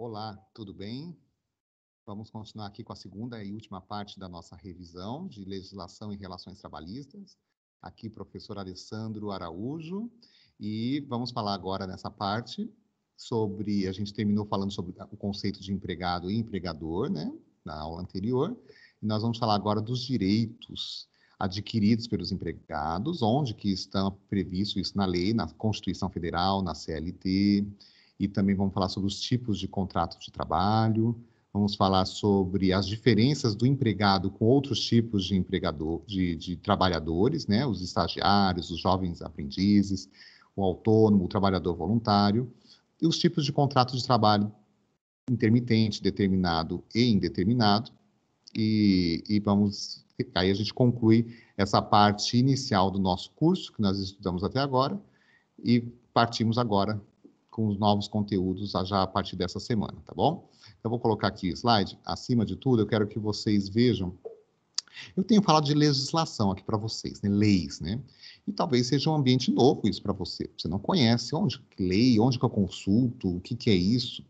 Olá, tudo bem? Vamos continuar aqui com a segunda e última parte da nossa revisão de legislação e relações trabalhistas. Aqui, professor Alessandro Araújo, e vamos falar agora nessa parte sobre. A gente terminou falando sobre o conceito de empregado e empregador, né, na aula anterior, e nós vamos falar agora dos direitos adquiridos pelos empregados, onde que está previsto isso na lei, na Constituição Federal, na CLT e também vamos falar sobre os tipos de contratos de trabalho, vamos falar sobre as diferenças do empregado com outros tipos de empregador, de, de trabalhadores, né? os estagiários, os jovens aprendizes, o autônomo, o trabalhador voluntário, e os tipos de contrato de trabalho intermitente, determinado e indeterminado, e, e vamos aí a gente conclui essa parte inicial do nosso curso que nós estudamos até agora e partimos agora com os novos conteúdos já a partir dessa semana, tá bom? Eu vou colocar aqui o slide. Acima de tudo, eu quero que vocês vejam. Eu tenho falado de legislação aqui para vocês, né? leis, né? E talvez seja um ambiente novo isso para você. Você não conhece onde que lei, onde que eu consulto, o que, que é isso.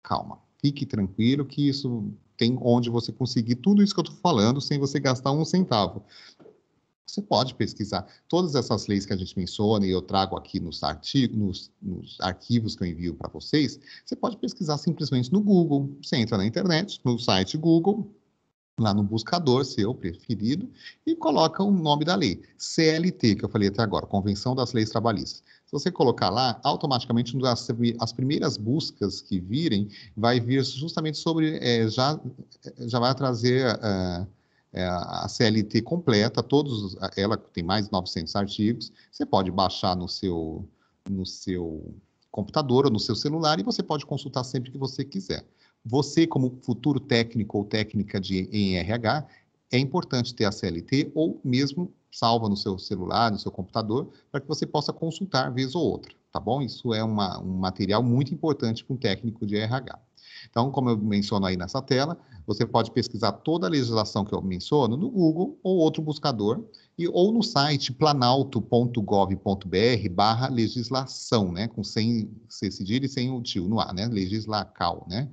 Calma, fique tranquilo que isso tem onde você conseguir tudo isso que eu estou falando sem você gastar um centavo. Você pode pesquisar todas essas leis que a gente menciona e eu trago aqui nos, artigos, nos, nos arquivos que eu envio para vocês. Você pode pesquisar simplesmente no Google. Você entra na internet, no site Google, lá no buscador seu preferido e coloca o nome da lei. CLT, que eu falei até agora, Convenção das Leis Trabalhistas. Se você colocar lá, automaticamente das, as primeiras buscas que virem vai vir justamente sobre, é, já, eh, já vai trazer uh, é, a CLT completa, todos, ela tem mais de 900 artigos, você pode baixar no seu, no seu computador ou no seu celular e você pode consultar sempre que você quiser. Você, como futuro técnico ou técnica de, em RH, é importante ter a CLT ou mesmo salva no seu celular, no seu computador, para que você possa consultar vez ou outra, tá bom? Isso é uma, um material muito importante para um técnico de RH. Então, como eu menciono aí nessa tela, você pode pesquisar toda a legislação que eu menciono no Google ou outro buscador, e, ou no site planalto.gov.br barra legislação, né? Com sem C cedilha e sem o tio no ar, né? Legislacal, né?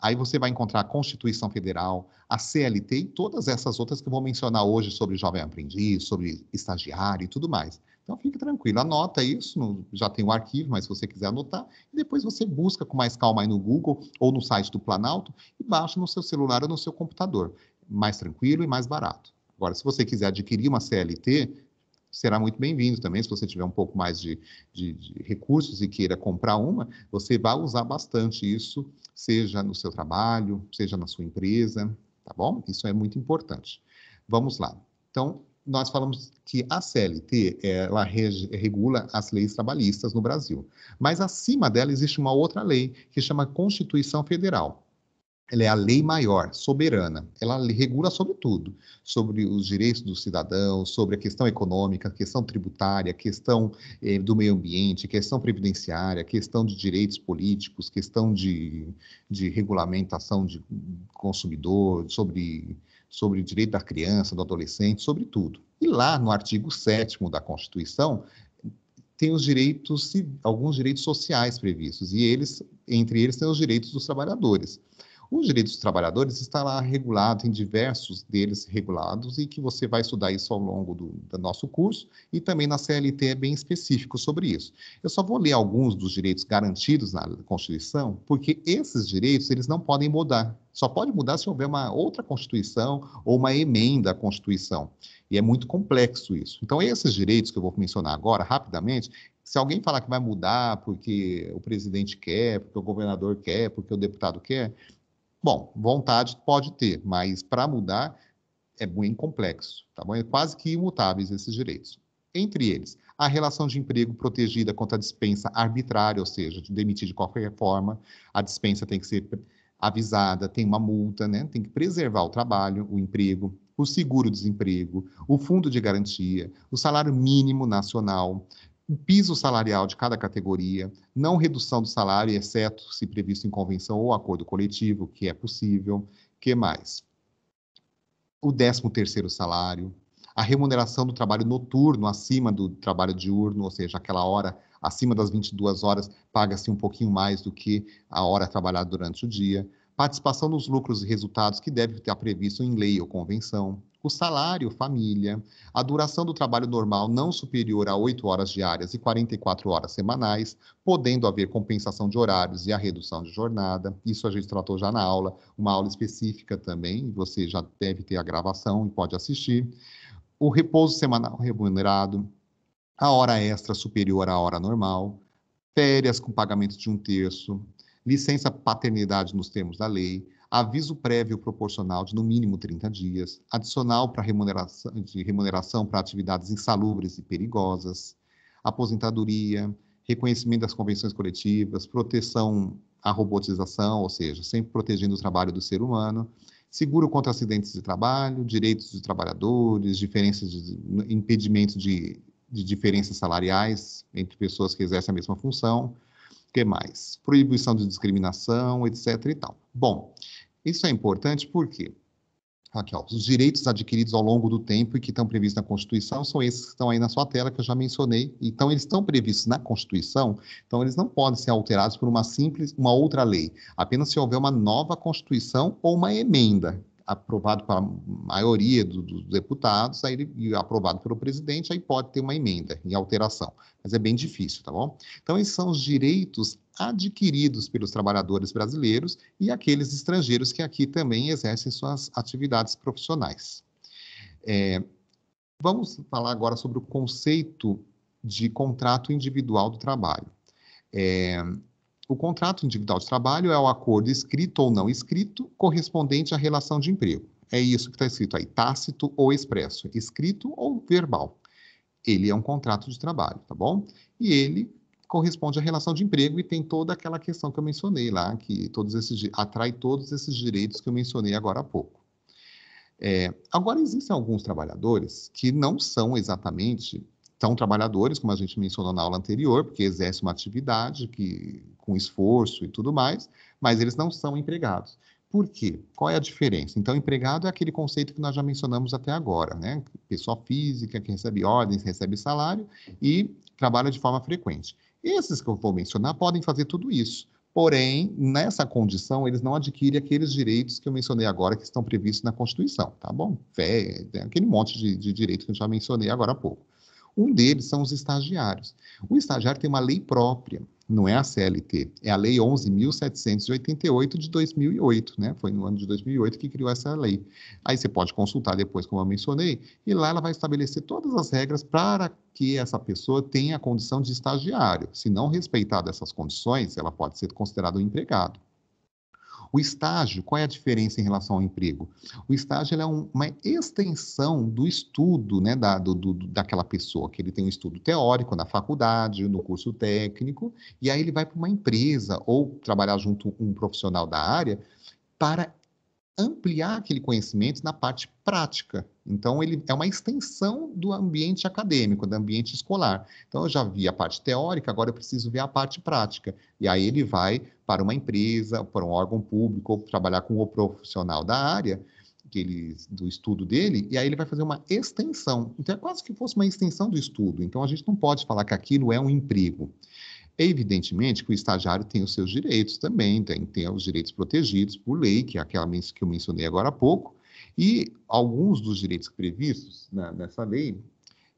Aí você vai encontrar a Constituição Federal, a CLT e todas essas outras que eu vou mencionar hoje sobre jovem aprendiz, sobre estagiário e tudo mais. Então fique tranquilo, anota isso, no, já tem o um arquivo, mas se você quiser anotar, e depois você busca com mais calma aí no Google ou no site do Planalto e baixa no seu celular ou no seu computador. Mais tranquilo e mais barato. Agora, se você quiser adquirir uma CLT, será muito bem-vindo também. Se você tiver um pouco mais de, de, de, recursos e queira comprar uma, você vai usar bastante isso, seja no seu trabalho, seja na sua empresa, tá bom? Isso é muito importante. Vamos lá. Então, nós falamos que a CLT ela regula as leis trabalhistas no Brasil, mas acima dela existe uma outra lei que chama Constituição Federal. Ela é a lei maior, soberana. Ela regula sobre tudo, sobre os direitos dos cidadãos, sobre a questão econômica, questão tributária, questão eh, do meio ambiente, questão previdenciária, questão de direitos políticos, questão de, de regulamentação de consumidor, sobre sobre o direito da criança, do adolescente, sobre tudo. E lá no artigo 7 da Constituição, tem os direitos, alguns direitos sociais previstos, e eles, entre eles, tem os direitos dos trabalhadores. Os direitos dos trabalhadores está lá regulado, em diversos deles regulados, e que você vai estudar isso ao longo do, do nosso curso, e também na CLT é bem específico sobre isso. Eu só vou ler alguns dos direitos garantidos na Constituição, porque esses direitos eles não podem mudar. Só pode mudar se houver uma outra Constituição ou uma emenda à Constituição. E é muito complexo isso. Então, esses direitos que eu vou mencionar agora, rapidamente, se alguém falar que vai mudar porque o presidente quer, porque o governador quer, porque o deputado quer, Bom, vontade pode ter, mas para mudar é bem complexo, tá bom? É quase que imutáveis esses direitos. Entre eles, a relação de emprego protegida contra a dispensa arbitrária, ou seja, de demitir de qualquer forma, a dispensa tem que ser avisada, tem uma multa, né? tem que preservar o trabalho, o emprego, o seguro-desemprego, o fundo de garantia, o salário mínimo nacional, o piso salarial de cada categoria, não redução do salário, exceto se previsto em convenção ou acordo coletivo, que é possível, que mais? O 13 terceiro salário, a remuneração do trabalho noturno acima do trabalho diurno, ou seja, aquela hora acima das 22 horas paga-se um pouquinho mais do que a hora trabalhada durante o dia, participação nos lucros e resultados que deve estar previsto em lei ou convenção, o salário família, a duração do trabalho normal não superior a 8 horas diárias e 44 horas semanais, podendo haver compensação de horários e a redução de jornada. Isso a gente tratou já na aula, uma aula específica também, você já deve ter a gravação e pode assistir. O repouso semanal remunerado, a hora extra superior à hora normal, férias com pagamento de um terço, licença paternidade nos termos da lei, aviso prévio proporcional de no mínimo 30 dias, adicional para remuneração, de remuneração para atividades insalubres e perigosas, aposentadoria, reconhecimento das convenções coletivas, proteção à robotização, ou seja, sempre protegendo o trabalho do ser humano, seguro contra acidentes de trabalho, direitos dos trabalhadores, diferenças de, impedimento de, de diferenças salariais entre pessoas que exercem a mesma função, que mais? Proibição de discriminação, etc. e tal. Bom, isso é importante porque, Raquel, os direitos adquiridos ao longo do tempo e que estão previstos na Constituição são esses que estão aí na sua tela, que eu já mencionei. Então, eles estão previstos na Constituição, então eles não podem ser alterados por uma simples, uma outra lei, apenas se houver uma nova Constituição ou uma emenda, aprovado pela maioria dos deputados aí, e aprovado pelo presidente, aí pode ter uma emenda e alteração. Mas é bem difícil, tá bom? Então, esses são os direitos adquiridos pelos trabalhadores brasileiros e aqueles estrangeiros que aqui também exercem suas atividades profissionais. É, vamos falar agora sobre o conceito de contrato individual do trabalho. É, o contrato individual de trabalho é o acordo escrito ou não escrito correspondente à relação de emprego. É isso que está escrito aí, tácito ou expresso, escrito ou verbal. Ele é um contrato de trabalho, tá bom? E ele corresponde à relação de emprego e tem toda aquela questão que eu mencionei lá, que todos esses atrai todos esses direitos que eu mencionei agora há pouco. É, agora existem alguns trabalhadores que não são exatamente são trabalhadores, como a gente mencionou na aula anterior, porque exercem uma atividade que, com esforço e tudo mais, mas eles não são empregados. Por quê? Qual é a diferença? Então, empregado é aquele conceito que nós já mencionamos até agora, né? Pessoa física que recebe ordens, recebe salário e trabalha de forma frequente. Esses que eu vou mencionar podem fazer tudo isso, porém, nessa condição, eles não adquirem aqueles direitos que eu mencionei agora, que estão previstos na Constituição, tá bom? Fé, aquele monte de, de que eu já mencionei agora há pouco. Um deles são os estagiários. O estagiário tem uma lei própria, não é a CLT, é a Lei 11.788 de 2008, né? Foi no ano de 2008 que criou essa lei. Aí você pode consultar depois, como eu mencionei, e lá ela vai estabelecer todas as regras para que essa pessoa tenha a condição de estagiário. Se não respeitar essas condições, ela pode ser considerada um empregado. O estágio, qual é a diferença em relação ao emprego? O estágio é um, uma extensão do estudo né, da, do, do, daquela pessoa, que ele tem um estudo teórico na faculdade, no curso técnico, e aí ele vai para uma empresa ou trabalhar junto um profissional da área para ampliar aquele conhecimento na parte prática. Então, ele é uma extensão do ambiente acadêmico, do ambiente escolar. Então, eu já vi a parte teórica, agora eu preciso ver a parte prática. E aí ele vai para uma empresa, para um órgão público, ou trabalhar com o profissional da área que ele, do estudo dele, e aí ele vai fazer uma extensão. Então, é quase que fosse uma extensão do estudo. Então, a gente não pode falar que aquilo é um emprego. Evidentemente que o estagiário tem os seus direitos também, tem, tem os direitos protegidos por lei, que é aquela que eu mencionei agora há pouco, e alguns dos direitos previstos na, nessa lei,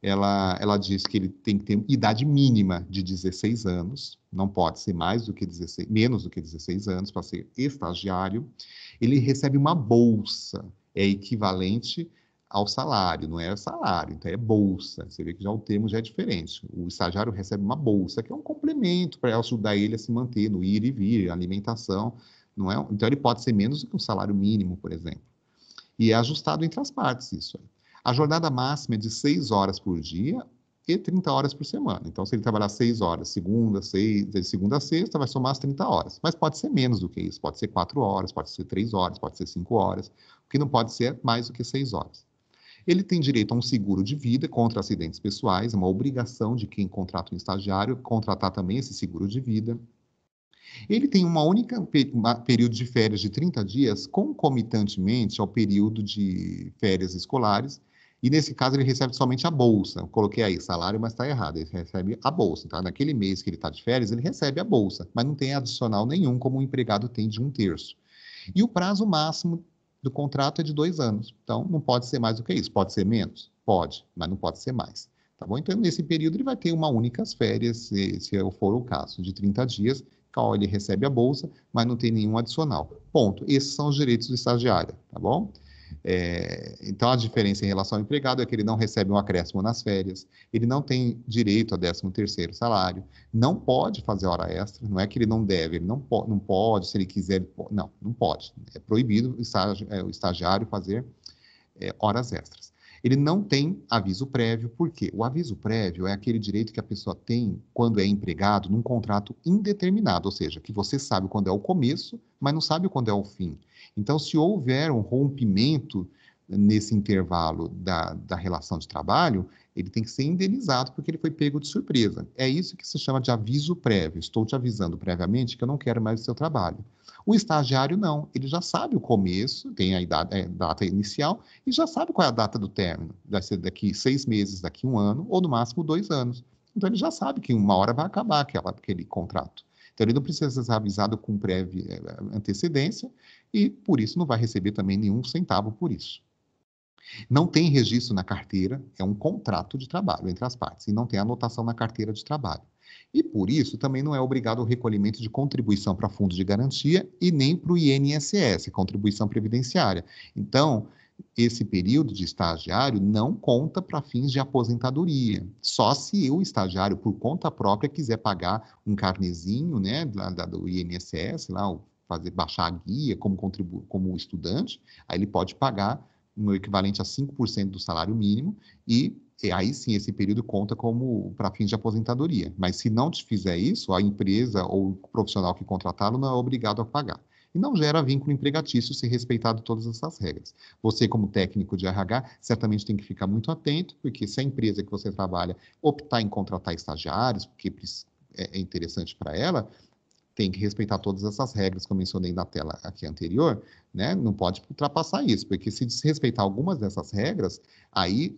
ela, ela diz que ele tem que ter idade mínima de 16 anos, não pode ser mais do que 16, menos do que 16 anos para ser estagiário. Ele recebe uma bolsa, é equivalente ao salário, não é salário, então é bolsa. Você vê que já o termo já é diferente. O estagiário recebe uma bolsa, que é um complemento para ajudar ele a se manter no ir e vir, alimentação, não é? Então ele pode ser menos do que um salário mínimo, por exemplo. E é ajustado entre as partes isso. A jornada máxima é de 6 horas por dia e 30 horas por semana. Então, se ele trabalhar 6 horas, segunda, seis, segunda a sexta, vai somar as 30 horas. Mas pode ser menos do que isso, pode ser 4 horas, pode ser 3 horas, pode ser 5 horas, o que não pode ser é mais do que 6 horas. Ele tem direito a um seguro de vida contra acidentes pessoais, é uma obrigação de quem contrata um estagiário contratar também esse seguro de vida. Ele tem uma única período de férias de 30 dias, concomitantemente ao período de férias escolares, e nesse caso ele recebe somente a bolsa. Eu coloquei aí salário, mas está errado, ele recebe a bolsa. Tá? Naquele mês que ele está de férias, ele recebe a bolsa, mas não tem adicional nenhum, como o empregado tem de um terço. E o prazo máximo do contrato é de dois anos. Então, não pode ser mais do que isso. Pode ser menos? Pode, mas não pode ser mais. Tá bom? Então, nesse período, ele vai ter uma única férias, se, se for o caso, de 30 dias, qual ele recebe a bolsa, mas não tem nenhum adicional. Ponto. Esses são os direitos do estagiário, tá bom? É, então, a diferença em relação ao empregado é que ele não recebe um acréscimo nas férias, ele não tem direito a 13º salário, não pode fazer hora extra, não é que ele não deve, ele não, po não pode, se ele quiser, ele po não, não pode. É proibido o é, estagiário fazer é, horas extras. Ele não tem aviso prévio, porque o aviso prévio é aquele direito que a pessoa tem quando é empregado num contrato indeterminado, ou seja, que você sabe quando é o começo, mas não sabe quando é o fim. Então, se houver um rompimento nesse intervalo da, da relação de trabalho, ele tem que ser indenizado porque ele foi pego de surpresa. É isso que se chama de aviso prévio. Estou te avisando previamente que eu não quero mais o seu trabalho. O estagiário não, ele já sabe o começo, tem a, idade, a é, data inicial e já sabe qual é a data do término, vai ser daqui seis meses, daqui um ano ou no máximo dois anos. Então ele já sabe que uma hora vai acabar aquela, aquele contrato. Então ele não precisa ser avisado com prévia é, é, antecedência e por isso não vai receber também nenhum centavo por isso. Não tem registro na carteira, é um contrato de trabalho entre as partes e não tem anotação na carteira de trabalho. E por isso também não é obrigado o recolhimento de contribuição para fundos de garantia e nem para o INSS, contribuição previdenciária. Então, esse período de estagiário não conta para fins de aposentadoria. Só se o estagiário, por conta própria, quiser pagar um carnezinho né, da, da do INSS, lá, fazer baixar a guia como, como estudante, aí ele pode pagar no equivalente a 5% do salário mínimo, e, e aí sim esse período conta como para fins de aposentadoria. Mas se não te fizer isso, a empresa ou o profissional que contratá-lo não é obrigado a pagar. E não gera vínculo empregatício se respeitado todas essas regras. Você, como técnico de RH, certamente tem que ficar muito atento, porque se a empresa que você trabalha optar em contratar estagiários, porque é, é interessante para ela, tem que respeitar todas essas regras que eu mencionei na tela aqui anterior, né? Não pode ultrapassar isso, porque se desrespeitar algumas dessas regras, aí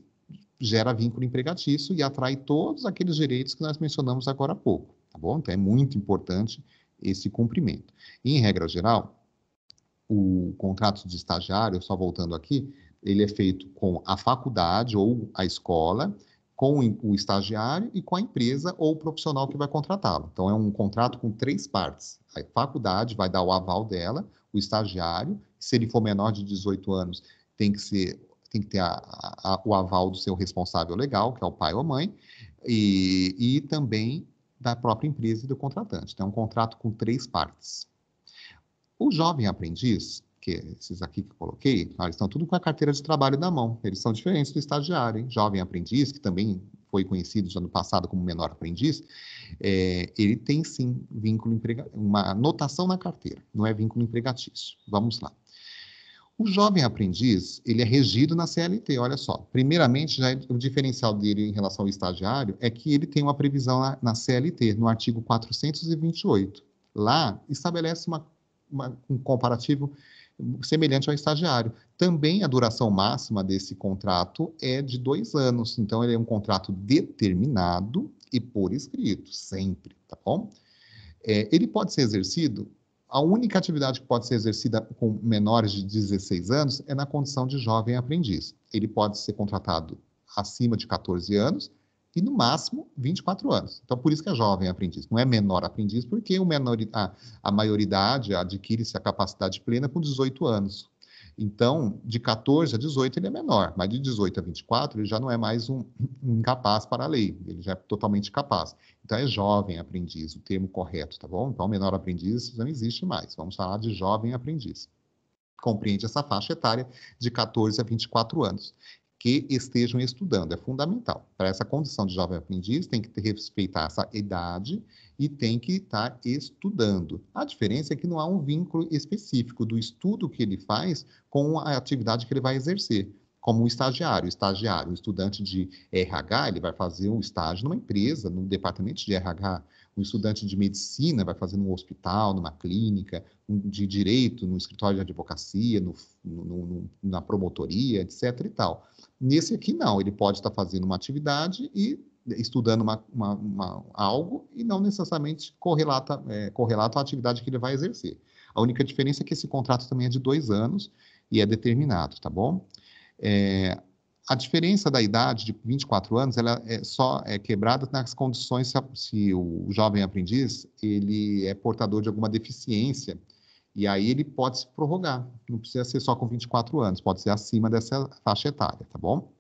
gera vínculo empregatício e atrai todos aqueles direitos que nós mencionamos agora há pouco, tá bom? Então é muito importante esse cumprimento. E, em regra geral, o contrato de estagiário, só voltando aqui, ele é feito com a faculdade ou a escola com o estagiário e com a empresa ou o profissional que vai contratá-lo. Então, é um contrato com três partes. A faculdade vai dar o aval dela, o estagiário, se ele for menor de 18 anos, tem que, ser, tem que ter a, a, o aval do seu responsável legal, que é o pai ou a mãe, e, e também da própria empresa e do contratante. Então, é um contrato com três partes. O jovem aprendiz, que esses aqui que eu coloquei, estão tudo com a carteira de trabalho na mão. Eles são diferentes do estagiário, hein? Jovem aprendiz, que também foi conhecido no ano passado como menor aprendiz, é, ele tem sim vínculo uma anotação na carteira, não é vínculo empregatício. Vamos lá. O jovem aprendiz, ele é regido na CLT, olha só. Primeiramente, já é o diferencial dele em relação ao estagiário é que ele tem uma previsão na, na CLT, no artigo 428. Lá estabelece uma, uma um comparativo semelhante ao estagiário. Também a duração máxima desse contrato é de dois anos, então ele é um contrato determinado e por escrito, sempre, tá bom? É, ele pode ser exercido, a única atividade que pode ser exercida com menores de 16 anos é na condição de jovem aprendiz. Ele pode ser contratado acima de 14 anos e no máximo 24 anos. Então, por isso que é jovem aprendiz, não é menor aprendiz, porque o menor, a, a maioridade adquire-se a capacidade plena com 18 anos. Então, de 14 a 18 ele é menor, mas de 18 a 24 ele já não é mais um, um incapaz para a lei, ele já é totalmente capaz. Então, é jovem aprendiz, o termo correto, tá bom? Então, menor aprendiz não existe mais, vamos falar de jovem aprendiz. Compreende essa faixa etária de 14 a 24 anos que estejam estudando. É fundamental. Para essa condição de jovem aprendiz, tem que ter, respeitar essa idade e tem que estar tá estudando. A diferença é que não há um vínculo específico do estudo que ele faz com a atividade que ele vai exercer. Como um estagiário, o estagiário, o estudante de RH, ele vai fazer um estágio numa empresa, no departamento de RH um estudante de medicina vai fazer num hospital, numa clínica, um de direito, no escritório de advocacia, no, no, no, na promotoria, etc. e tal. Nesse aqui, não, ele pode estar fazendo uma atividade e estudando uma, uma, uma, algo e não necessariamente correlata, é, correlata à atividade que ele vai exercer. A única diferença é que esse contrato também é de dois anos e é determinado, tá bom? É, a diferença da idade de 24 anos, ela é só é quebrada nas condições se, a, se o jovem aprendiz ele é portador de alguma deficiência e aí ele pode se prorrogar. Não precisa ser só com 24 anos, pode ser acima dessa faixa etária, tá bom?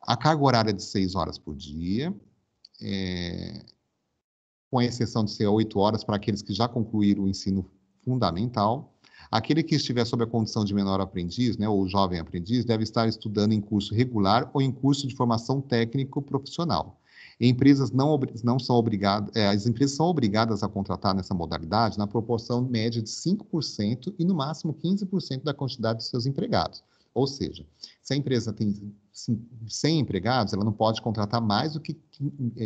A carga horária é de 6 horas por dia, é, com exceção de ser 8 horas para aqueles que já concluíram o ensino fundamental. Aquele que estiver sob a condição de menor aprendiz, né, ou jovem aprendiz, deve estar estudando em curso regular ou em curso de formação técnico-profissional. Empresas não, não são obrigadas, é, as empresas são obrigadas a contratar nessa modalidade na proporção média de 5% e no máximo 15% da quantidade de seus empregados. Ou seja, se a empresa tem 100 empregados, ela não pode contratar mais do que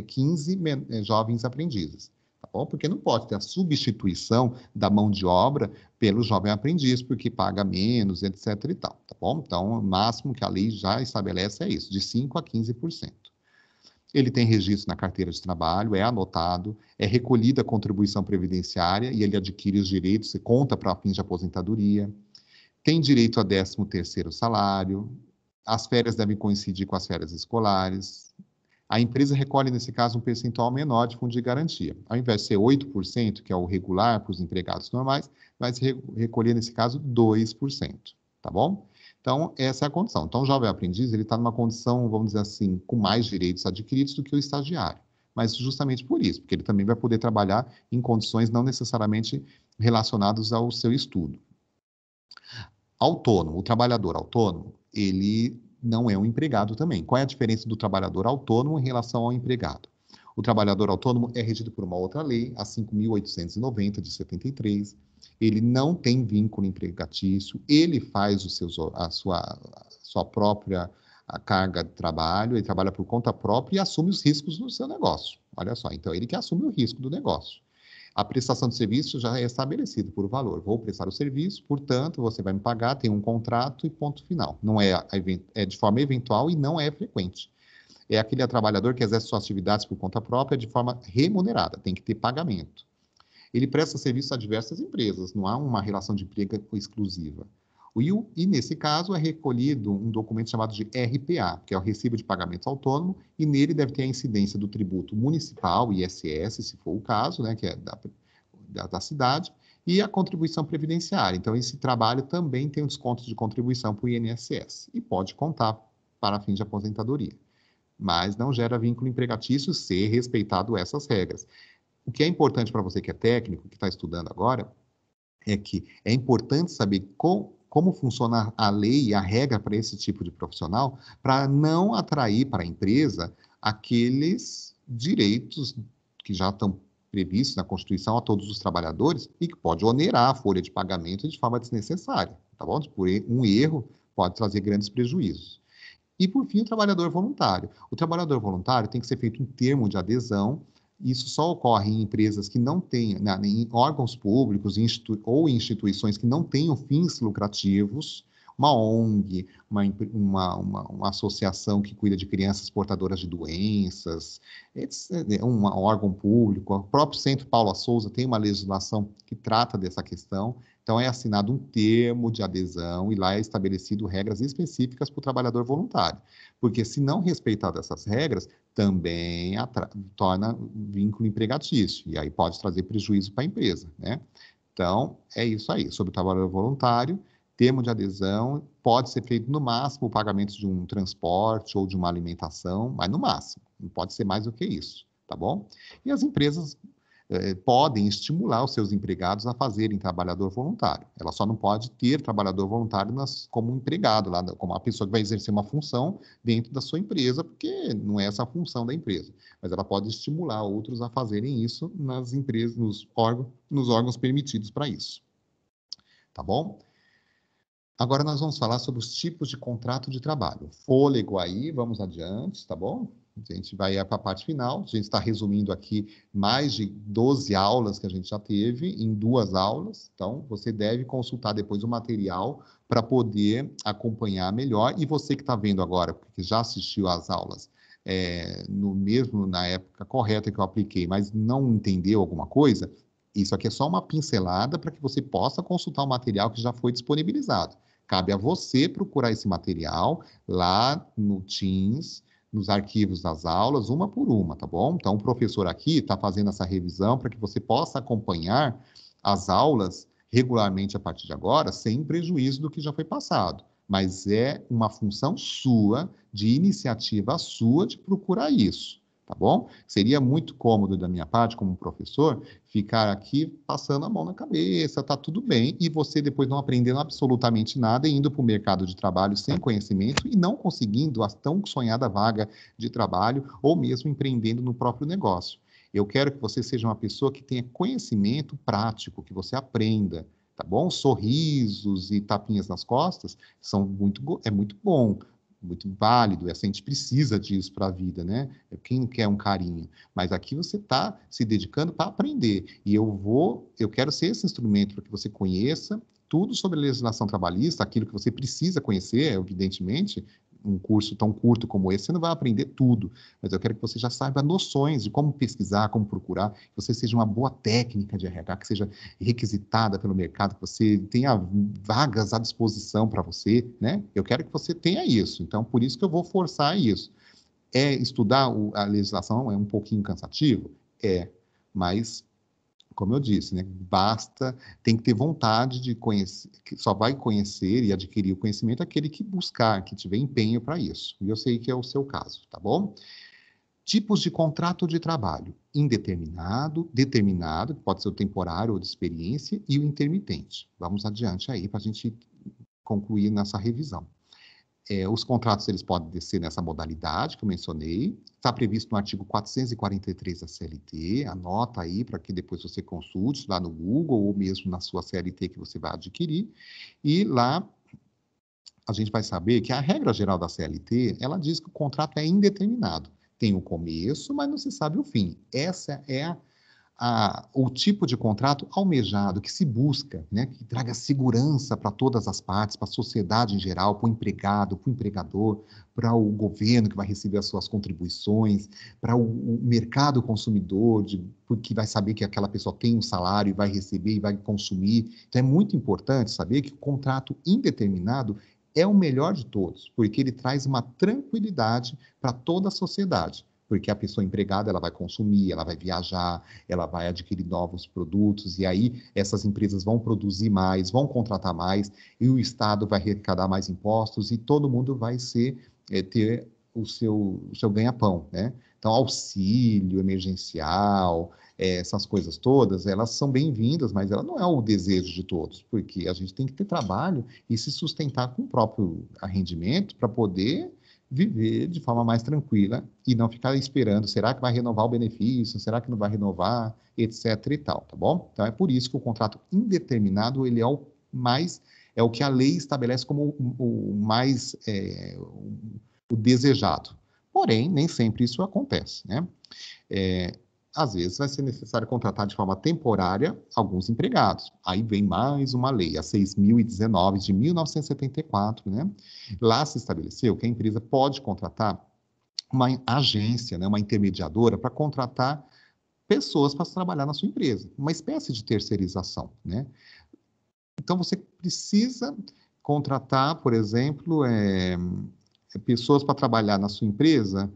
15 é, é, jovens aprendizes. Tá bom? Porque não pode ter a substituição da mão de obra pelo jovem aprendiz, porque paga menos, etc. e tal, tá bom? Então, o máximo que a lei já estabelece é isso, de 5% a 15%. Ele tem registro na carteira de trabalho, é anotado, é recolhida a contribuição previdenciária e ele adquire os direitos e conta para fins de aposentadoria. Tem direito a 13º salário, as férias devem coincidir com as férias escolares, a empresa recolhe, nesse caso, um percentual menor de fundo de garantia. Ao invés de ser 8%, que é o regular para os empregados normais, vai se recolher, nesse caso, 2%. Tá bom? Então, essa é a condição. Então, o jovem aprendiz ele está numa condição, vamos dizer assim, com mais direitos adquiridos do que o estagiário. Mas justamente por isso, porque ele também vai poder trabalhar em condições não necessariamente relacionadas ao seu estudo. Autônomo, o trabalhador autônomo, ele não é um empregado também. Qual é a diferença do trabalhador autônomo em relação ao empregado? O trabalhador autônomo é regido por uma outra lei, a 5.890 de 73. Ele não tem vínculo empregatício, ele faz os seus, a sua, a sua própria a carga de trabalho, ele trabalha por conta própria e assume os riscos do seu negócio. Olha só, então ele que assume o risco do negócio. A prestação de serviço já é estabelecida por valor. Vou prestar o serviço, portanto, você vai me pagar, tem um contrato e ponto final. Não é, é de forma eventual e não é frequente. É aquele trabalhador que exerce suas atividades por conta própria de forma remunerada, tem que ter pagamento. Ele presta serviço a diversas empresas, não há uma relação de emprego exclusiva. Will, e nesse caso é recolhido um documento chamado de RPA, que é o Recibo de Pagamento Autônomo, e nele deve ter a incidência do tributo municipal, ISS, se for o caso, né, que é da, da, da cidade, e a contribuição previdenciária. Então, esse trabalho também tem um desconto de contribuição para o INSS e pode contar para fins de aposentadoria, mas não gera vínculo empregatício se respeitado essas regras. O que é importante para você que é técnico, que está estudando agora, é que é importante saber com, como funciona a lei e a regra para esse tipo de profissional, para não atrair para a empresa aqueles direitos que já estão previstos na Constituição a todos os trabalhadores e que pode onerar a folha de pagamento de forma desnecessária, tá bom? Por um erro pode trazer grandes prejuízos. E, por fim, o trabalhador voluntário. O trabalhador voluntário tem que ser feito um termo de adesão isso só ocorre em empresas que não têm, né, em órgãos públicos institu ou instituições que não tenham fins lucrativos, uma ONG, uma, uma, uma, uma, associação que cuida de crianças portadoras de doenças, é, um órgão público, o próprio Centro Paula Souza tem uma legislação que trata dessa questão, então, é assinado um termo de adesão e lá é estabelecido regras específicas para o trabalhador voluntário. Porque, se não respeitado essas regras, também torna vínculo empregatício e aí pode trazer prejuízo para a empresa, né? Então, é isso aí, sobre o trabalhador voluntário, termo de adesão, pode ser feito no máximo o pagamento de um transporte ou de uma alimentação, mas no máximo, não pode ser mais do que isso, tá bom? E as empresas eh, podem estimular os seus empregados a fazerem trabalhador voluntário. Ela só não pode ter trabalhador voluntário nas, como empregado, lá, como a pessoa que vai exercer uma função dentro da sua empresa, porque não é essa a função da empresa. Mas ela pode estimular outros a fazerem isso nas empresas, nos órgãos, nos órgãos permitidos para isso. Tá bom? Agora nós vamos falar sobre os tipos de contrato de trabalho. Fôlego aí, vamos adiante, tá bom? A gente vai para a parte final, a gente está resumindo aqui mais de 12 aulas que a gente já teve em duas aulas, então você deve consultar depois o material para poder acompanhar melhor. E você que está vendo agora, porque já assistiu às aulas é, no mesmo na época correta que eu apliquei, mas não entendeu alguma coisa, isso aqui é só uma pincelada para que você possa consultar o material que já foi disponibilizado. Cabe a você procurar esse material lá no Teams nos arquivos das aulas, uma por uma, tá bom? Então, o professor aqui está fazendo essa revisão para que você possa acompanhar as aulas regularmente a partir de agora, sem prejuízo do que já foi passado. Mas é uma função sua, de iniciativa sua, de procurar isso tá bom? Seria muito cômodo da minha parte, como professor, ficar aqui passando a mão na cabeça, tá tudo bem, e você depois não aprendendo absolutamente nada e indo para o mercado de trabalho sem conhecimento e não conseguindo a tão sonhada vaga de trabalho ou mesmo empreendendo no próprio negócio. Eu quero que você seja uma pessoa que tenha conhecimento prático, que você aprenda, tá bom? Sorrisos e tapinhas nas costas são muito, é muito bom, muito válido, assim, a gente precisa disso para a vida, né? É, quem não quer um carinho? Mas aqui você está se dedicando para aprender, e eu vou, eu quero ser esse instrumento para que você conheça tudo sobre a legislação trabalhista, aquilo que você precisa conhecer, evidentemente, um curso tão curto como esse, você não vai aprender tudo, mas eu quero que você já saiba noções de como pesquisar, como procurar, que você seja uma boa técnica de RH, que seja requisitada pelo mercado, que você tenha vagas à disposição para você, né? Eu quero que você tenha isso, então por isso que eu vou forçar isso. É estudar o, a legislação é um pouquinho cansativo? É, mas como eu disse, né? Basta, tem que ter vontade de conhecer, só vai conhecer e adquirir o conhecimento aquele que buscar, que tiver empenho para isso. E eu sei que é o seu caso, tá bom? Tipos de contrato de trabalho: indeterminado, determinado, que pode ser o temporário ou de experiência, e o intermitente. Vamos adiante aí para a gente concluir nessa revisão. É, os contratos eles podem descer nessa modalidade que eu mencionei. Está previsto no artigo 443 da CLT. Anota aí para que depois você consulte lá no Google ou mesmo na sua CLT que você vai adquirir. E lá a gente vai saber que a regra geral da CLT ela diz que o contrato é indeterminado. Tem o começo, mas não se sabe o fim. Essa é a a, o tipo de contrato almejado, que se busca, né, que traga segurança para todas as partes, para a sociedade em geral, para o empregado, para o empregador, para o governo que vai receber as suas contribuições, para o, o, mercado consumidor, de, que vai saber que aquela pessoa tem um salário e vai receber e vai consumir. Então é muito importante saber que o contrato indeterminado é o melhor de todos, porque ele traz uma tranquilidade para toda a sociedade porque a pessoa empregada ela vai consumir, ela vai viajar, ela vai adquirir novos produtos e aí essas empresas vão produzir mais, vão contratar mais e o Estado vai arrecadar mais impostos e todo mundo vai ser é, ter o seu, o seu ganha-pão, né? Então, auxílio emergencial, é, essas coisas todas, elas são bem-vindas, mas ela não é o desejo de todos, porque a gente tem que ter trabalho e se sustentar com o próprio rendimento para poder viver de forma mais tranquila e não ficar esperando, será que vai renovar o benefício, será que não vai renovar, etc e tal, tá bom? Então é por isso que o contrato indeterminado, ele é o mais, é o que a lei estabelece como o, mais, é, o, o desejado. Porém, nem sempre isso acontece, né? É, às vezes vai ser necessário contratar de forma temporária alguns empregados. Aí vem mais uma lei, a 6.019 de 1974, né? Lá se estabeleceu que a empresa pode contratar uma agência, né, uma intermediadora, para contratar pessoas para trabalhar na sua empresa, uma espécie de terceirização, né? Então você precisa contratar, por exemplo, é, pessoas para trabalhar na sua empresa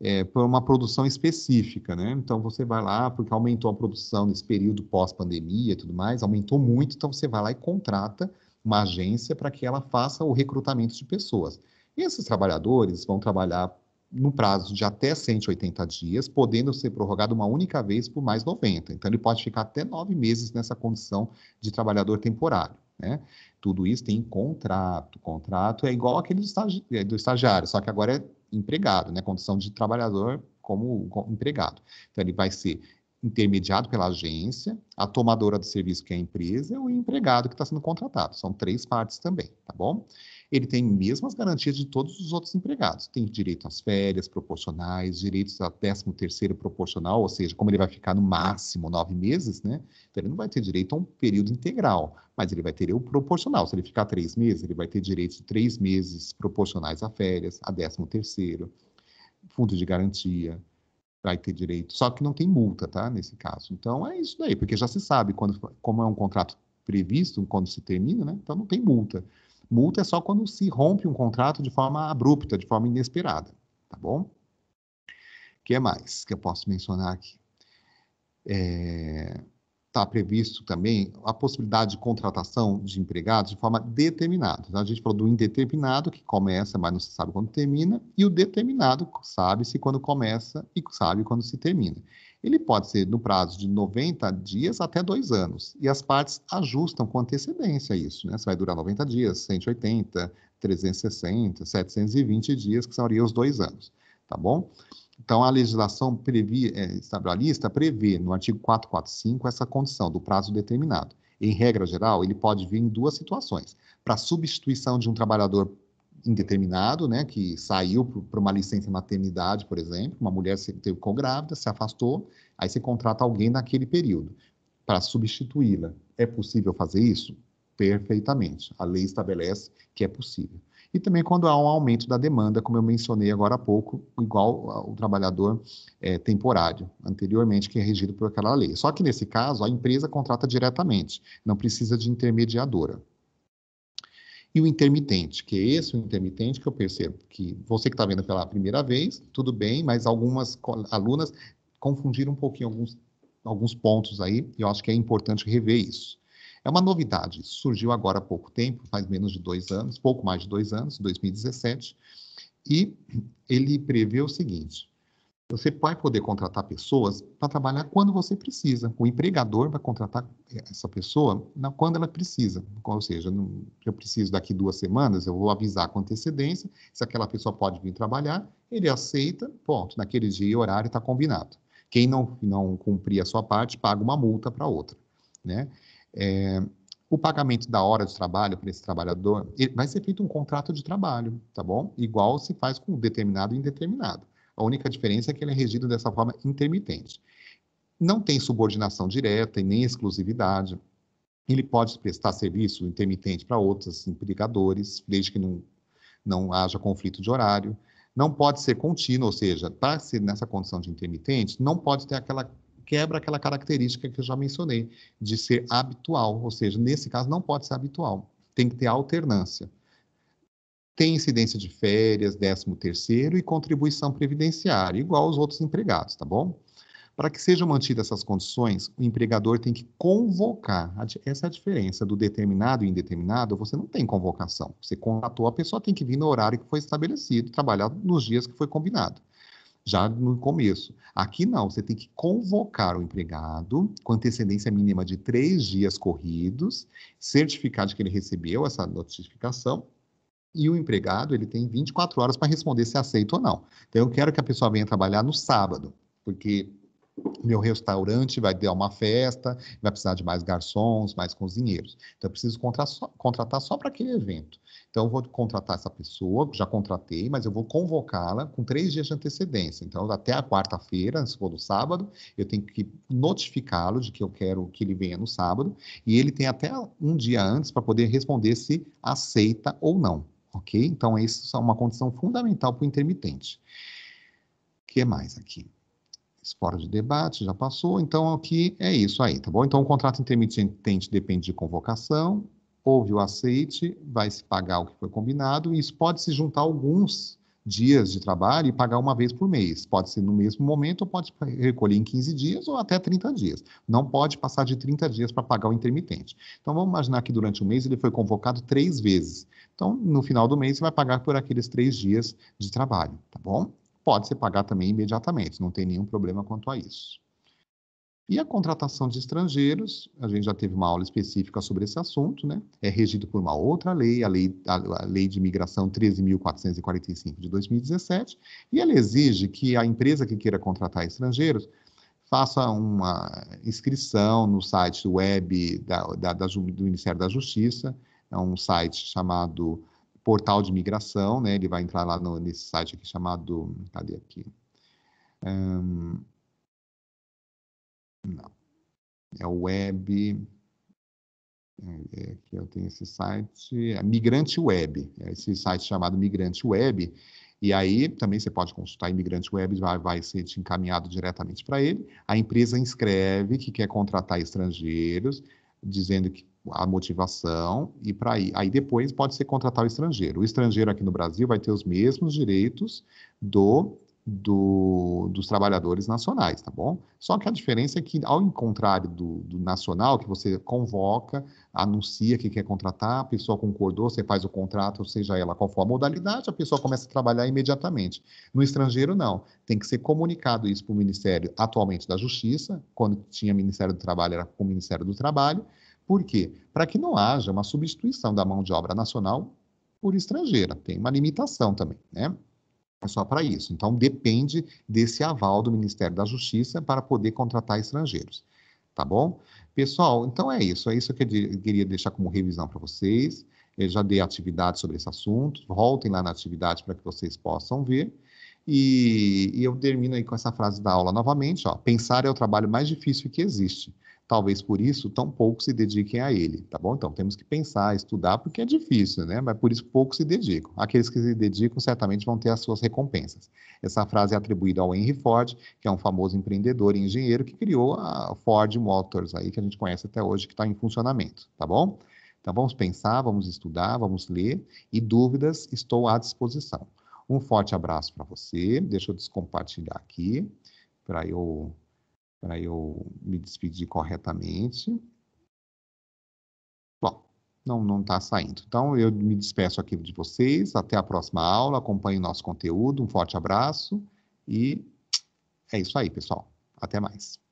é, por uma produção específica, né? Então você vai lá, porque aumentou a produção nesse período pós-pandemia e tudo mais, aumentou muito, então você vai lá e contrata uma agência para que ela faça o recrutamento de pessoas. E esses trabalhadores vão trabalhar no prazo de até 180 dias, podendo ser prorrogado uma única vez por mais 90. Então, ele pode ficar até nove meses nessa condição de trabalhador temporário. Né? Tudo isso tem contrato. Contrato é igual aquele do, estagi é, do estagiário, só que agora é empregado, né? Condição de trabalhador como, como empregado. Então, ele vai ser intermediado pela agência, a tomadora do serviço, que é a empresa, e o empregado que está sendo contratado. São três partes também, tá bom? ele tem mesmas garantias de todos os outros empregados. Tem direito às férias proporcionais, direitos a 13 terceiro proporcional, ou seja, como ele vai ficar no máximo nove meses, né? Então ele não vai ter direito a um período integral, mas ele vai ter o proporcional. Se ele ficar três meses, ele vai ter direito de três meses proporcionais a férias, a 13 terceiro, fundo de garantia, vai ter direito. Só que não tem multa, tá? Nesse caso. Então é isso daí, porque já se sabe quando, como é um contrato previsto, quando se termina, né? Então não tem multa. Multa é só quando se rompe um contrato de forma abrupta, de forma inesperada, tá bom? O que mais que eu posso mencionar aqui? Está é, tá previsto também a possibilidade de contratação de empregados de forma determinada. Então, a gente falou do indeterminado, que começa, mas não se sabe quando termina, e o determinado, sabe-se quando começa e sabe quando se termina. Ele pode ser no prazo de 90 dias até dois anos. E as partes ajustam com antecedência isso, né? Se vai durar 90 dias, 180, 360, 720 dias, que seriam os dois anos, tá bom? Então, a legislação previ, é, prevê no artigo 445 essa condição do prazo determinado. Em regra geral, ele pode vir em duas situações: para substituição de um trabalhador indeterminado, né, que saiu para uma licença maternidade, por exemplo, uma mulher se, ficou grávida, se afastou, aí você contrata alguém naquele período para substituí-la. É possível fazer isso? Perfeitamente. A lei estabelece que é possível. E também quando há um aumento da demanda, como eu mencionei agora há pouco, igual o trabalhador é, temporário, anteriormente, que é regido por aquela lei. Só que nesse caso, a empresa contrata diretamente, não precisa de intermediadora e o intermitente, que é esse o intermitente que eu percebo que você que está vendo pela primeira vez, tudo bem, mas algumas alunas confundiram um pouquinho alguns, alguns pontos aí, e eu acho que é importante rever isso. É uma novidade, surgiu agora há pouco tempo, faz menos de dois anos, pouco mais de dois anos, 2017, e ele prevê o seguinte: você vai poder contratar pessoas para trabalhar quando você precisa. O empregador vai contratar eh, essa pessoa quando ela precisa. Ou seja, eu preciso daqui duas semanas, eu vou avisar com antecedência se aquela pessoa pode vir trabalhar, ele aceita, ponto. Naquele dia e horário está combinado. Quem não, não cumprir a sua parte paga uma multa para outra. Né? É, o pagamento da hora de trabalho para esse trabalhador vai ser feito um contrato de trabalho, tá bom? Igual se faz com determinado e indeterminado. A única diferença é que ele é regido dessa forma intermitente. Não tem subordinação direta e nem exclusividade. Ele pode prestar serviço intermitente para outros empregadores, desde que não, não haja conflito de horário. Não pode ser contínuo, ou seja, estar tá nessa condição de intermitente, não pode ter aquela quebra aquela característica que eu já mencionei, de ser habitual, ou seja, nesse caso não pode ser habitual, tem que ter alternância tem incidência de férias, 13 terceiro e contribuição previdenciária, igual aos outros empregados, tá bom? Para que sejam mantidas essas condições, o empregador tem que convocar. Essa é a diferença do determinado e indeterminado. Você não tem convocação. Você contratou, a pessoa tem que vir no horário que foi estabelecido, trabalhar nos dias que foi combinado, já no começo. Aqui não, você tem que convocar o empregado com antecedência mínima de três dias corridos, certificar de que ele recebeu essa notificação e o empregado ele tem 24 horas para responder se é aceita ou não. Então, eu quero que a pessoa venha trabalhar no sábado, porque meu restaurante vai ter uma festa, vai precisar de mais garçons, mais cozinheiros. Então, eu preciso contratar só para aquele evento. Então, eu vou contratar essa pessoa, já contratei, mas eu vou convocá-la com três dias de antecedência. Então, até a quarta-feira, se for no sábado, eu tenho que notificá-lo de que eu quero que ele venha no sábado, e ele tem até um dia antes para poder responder se aceita ou não ok? Então, isso é uma condição fundamental para o intermitente. O que mais aqui? Fora de debate, já passou, então aqui é isso aí, tá bom? Então, o contrato intermitente depende de convocação, houve o aceite, vai se pagar o que foi combinado, e isso pode se juntar a alguns dias de trabalho e pagar uma vez por mês. Pode ser no mesmo momento, ou pode recolher em 15 dias ou até 30 dias. Não pode passar de 30 dias para pagar o intermitente. Então vamos imaginar que durante o mês ele foi convocado três vezes. Então, no final do mês, você vai pagar por aqueles três dias de trabalho, tá bom? Pode ser pagar também imediatamente, não tem nenhum problema quanto a isso. E a contratação de estrangeiros, a gente já teve uma aula específica sobre esse assunto, né? É regido por uma outra lei, a Lei, a, a lei de Imigração 13.445 de 2017, e ela exige que a empresa que queira contratar estrangeiros faça uma inscrição no site web da, da, da, do Ministério da Justiça, é um site chamado Portal de Imigração, né? Ele vai entrar lá no, nesse site aqui chamado, cadê aqui? Um, não. É o web. É, aqui é eu tenho esse site, é Migrante Web, é esse site chamado Migrante Web, e aí também você pode consultar Imigrante Web, vai, vai ser te encaminhado diretamente para ele. A empresa inscreve que quer contratar estrangeiros, dizendo que a motivação e para aí, aí depois pode ser contratar o estrangeiro. O estrangeiro aqui no Brasil vai ter os mesmos direitos do do, dos trabalhadores nacionais, tá bom? Só que a diferença é que, ao contrário do, do, nacional, que você convoca, anuncia que quer contratar, a pessoa concordou, você faz o contrato, seja ela qual for a modalidade, a pessoa começa a trabalhar imediatamente. No estrangeiro, não. Tem que ser comunicado isso para o Ministério, atualmente da Justiça, quando tinha Ministério do Trabalho, era com o Ministério do Trabalho. Por quê? Para que não haja uma substituição da mão de obra nacional por estrangeira. Tem uma limitação também, né? é só para isso. Então, depende desse aval do Ministério da Justiça para poder contratar estrangeiros. Tá bom? Pessoal, então é isso. É isso que eu queria deixar como revisão para vocês. Eu já dei atividade sobre esse assunto. Voltem lá na atividade para que vocês possam ver. E, e, eu termino aí com essa frase da aula novamente. Ó. Pensar é o trabalho mais difícil que existe. Talvez por isso tão poucos se dediquem a ele, tá bom? Então temos que pensar, estudar, porque é difícil, né? Mas por isso poucos se dedicam. Aqueles que se dedicam certamente vão ter as suas recompensas. Essa frase é atribuída ao Henry Ford, que é um famoso empreendedor e engenheiro que criou a Ford Motors aí que a gente conhece até hoje que está em funcionamento, tá bom? Então vamos pensar, vamos estudar, vamos ler e dúvidas estou à disposição. Um forte abraço para você. Deixa eu descompartilhar aqui para eu para eu me despedir corretamente. Bom, não não está saindo. Então eu me despeço aqui de vocês. Até a próxima aula. Acompanhe nosso conteúdo. Um forte abraço e é isso aí, pessoal. Até mais.